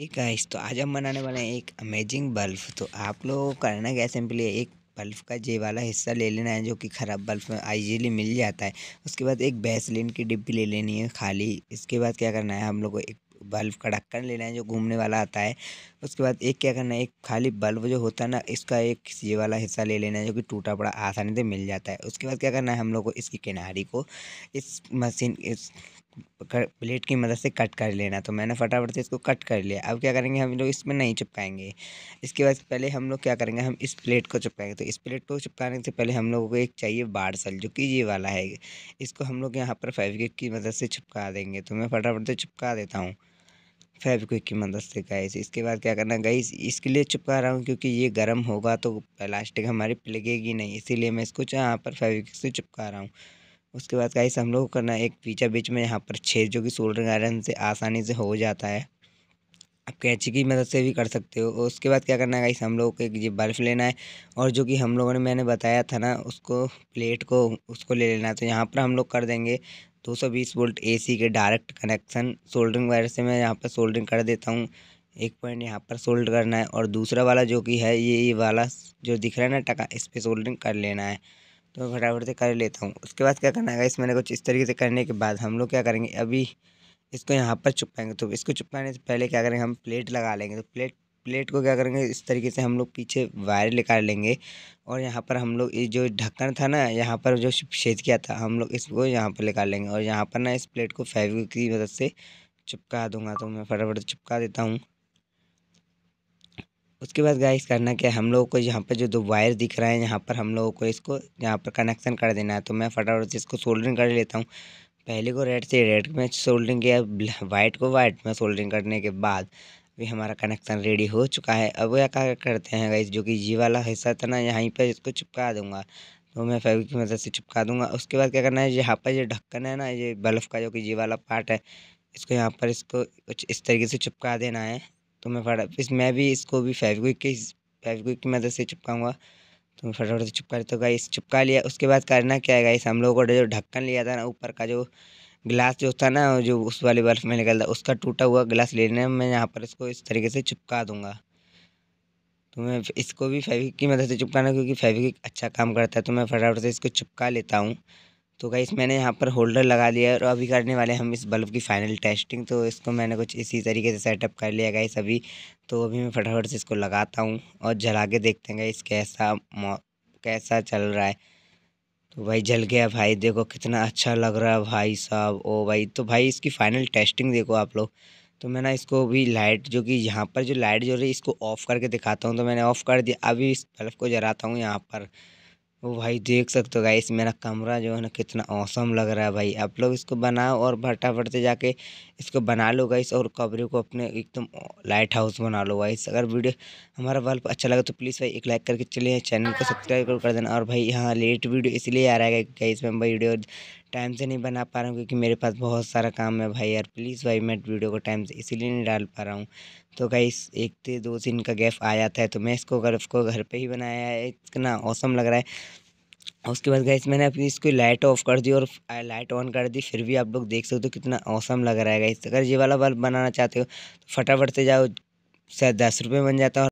एक गाइस तो आज हम बनाने वाले हैं एक अमेजिंग बल्ब तो आप लोगों को करना क्या सिंपली एक बल्ब का जे वाला हिस्सा ले लेना है जो कि ख़राब बल्ब में आईजीली मिल जाता है उसके बाद एक बेसलिन की डिब्बी ले लेनी है खाली इसके बाद क्या करना है हम लोग को एक बल्ब का ढक्कन लेना है जो घूमने वाला आता है उसके बाद एक क्या करना है एक खाली बल्ब जो होता है ना इसका एक ये वाला हिस्सा ले लेना है जो कि टूटा पड़ा आसानी से मिल जाता है उसके बाद क्या करना है हम लोग को इसकी किनारी को इस मशीन इस प्लेट की मदद से कट कर लेना तो मैंने फटाफट से इसको कट कर लिया अब क्या करेंगे हम लोग इसमें नहीं चिपकाएंगे इसके बाद पहले हम लोग क्या करेंगे हम इस प्लेट को चिपकाएंगे तो इस प्लेट को चिपकाने से पहले हम लोगों को एक चाहिए बारसल जो कि ये वाला है इसको हम लोग यहाँ पर फेविक्विक की मदद से चिपका देंगे तो मैं फटाफट से चिपका देता हूँ फेविक्विक की मदद से गई इसके बाद क्या करना गई इसके लिए चिपका रहा हूँ क्योंकि ये गर्म होगा तो प्लास्टिक हमारी पिघलेगी नहीं इसीलिए मैं इसको यहाँ पर फेविक्विक से चिपका रहा हूँ उसके बाद गाइस हम लोग करना एक पीछा बीच में यहाँ पर छेद जो कि सोल्डर आयरन से आसानी से हो जाता है आप कैंची की मदद से भी कर सकते हो उसके बाद क्या करना है गाइस हम लोग को एक ये बर्फ़ लेना है और जो कि हम लोगों ने मैंने बताया था ना उसको प्लेट को उसको ले लेना है तो यहाँ पर हम लोग कर देंगे 220 वोल्ट एसी के डायरेक्ट कनेक्शन सोल्डरिंग वायर से मैं यहाँ पर सोल्डरिंग कर देता हूँ एक पॉइंट यहाँ पर सोल्ड करना है और दूसरा वाला जो कि है ये वाला जो दिख रहा है ना टका इस पर सोल्डरिंग कर लेना है तो फटाफट से कर लेता हूँ उसके बाद क्या करना है इस मैंने कुछ इस तरीके से करने के बाद हम लोग क्या करेंगे अभी इसको यहाँ पर चुपाएंगे तो इसको चुपाने से पहले क्या करेंगे हम प्लेट लगा लेंगे तो प्लेट प्लेट को क्या करेंगे इस तरीके से हम लोग पीछे वायर निकाल लेंगे और यहाँ पर हम लोग ये जो ढक्कन था ना यहाँ पर जो छेद किया था हम लोग इसको यहाँ पर निकाल लेंगे और यहाँ पर ना इस प्लेट को फेविक की मदद से चिपका दूंगा तो मैं फटाफट चिपका देता हूँ उसके बाद गाइस करना क्या हम लोगों को यहाँ पर जो दो वायर दिख रहा है यहाँ पर हम लोगों को इसको यहाँ पर कनेक्शन कर देना है तो मैं फटाफट से इसको सोल्डरिंग कर लेता हूँ पहले को रेड से रेड में सोल्डरिंग किया वाइट को वाइट में सोल्डरिंग करने के बाद अभी हमारा कनेक्शन रेडी हो चुका है अब वह क्या करते हैं गाइस जो कि जी वाला हिस्सा था ना यहीं पर इसको चिपका दूंगा तो मैं फैब्रिक की मदद से चिपका दूंगा उसके बाद क्या करना है यहाँ पर जो ढक्कन है ना ये बल्ब का जो कि जी वाला पार्ट है इसको यहाँ पर इसको कुछ इस तरीके से चिपका देना है तो मैं फटा इस मैं भी इसको भी फेविक्विक की फेविक्विक की मदद से चिपकाऊंगा तो मैं फटाफट से चिपका तो गाइस चिपका लिया उसके बाद करना क्या है गाइस हम लोगों को जो ढक्कन लिया था ना ऊपर का जो ग्लास जो था ना जो उस वाले बर्फ में निकलता उसका टूटा हुआ ग्लास लेने मैं यहाँ पर इसको इस तरीके से चिपका दूँगा तो मैं इसको भी फेविक की मदद से चिपकाना क्योंकि फेविक अच्छा काम करता है तो मैं फटाफट से इसको चिपका लेता हूँ तो गाइस मैंने यहाँ पर होल्डर लगा लिया और अभी करने वाले हम इस बल्ब की फ़ाइनल टेस्टिंग तो इसको मैंने कुछ इसी तरीके से सेटअप कर लिया गाइस अभी तो अभी मैं फटाफट से इसको लगाता हूँ और जला के देखते हैं गाइस कैसा कैसा चल रहा है तो भाई जल गया भाई देखो कितना अच्छा लग रहा है भाई साहब ओ भाई तो भाई इसकी फ़ाइनल टेस्टिंग देखो आप लोग तो मैं ना इसको भी लाइट जो कि यहाँ पर जो लाइट जो रही इसको ऑफ़ करके दिखाता हूँ तो मैंने ऑफ़ कर दिया अभी इस बल्ब को जलाता हूँ यहाँ पर ओ भाई देख सकते हो गाइस मेरा कमरा जो है ना कितना औसम लग रहा है भाई आप लोग इसको बनाओ और फटाफट से जाके इसको बना लो गाइस और कमरे को अपने एकदम लाइट हाउस बना लो गाइस अगर वीडियो हमारा बल्ब अच्छा लगा तो प्लीज़ भाई एक लाइक करके चलिए चैनल को सब्सक्राइब कर देना और भाई यहाँ लेट वीडियो इसलिए आ रहा है गाइस में भाई वीडियो टाइम से नहीं बना पा रहा हूँ क्योंकि मेरे पास बहुत सारा काम है भाई यार प्लीज़ भाई मैं वीडियो को टाइम से इसीलिए नहीं डाल पा रहा हूँ तो भाई एक से दो दिन का गैप आया था तो मैं इसको अगर उसको घर पर ही बनाया है इतना औसम लग रहा है उसके बाद गैस मैंने अपनी इसकी लाइट ऑफ कर दी और लाइट ऑन कर दी फिर भी आप लोग देख सकते हो कितना औसम लग रहा है गैस अगर ये वाला बल्ब बनाना चाहते हो तो फटाफट से जाओ शायद दस रुपये बन जाता है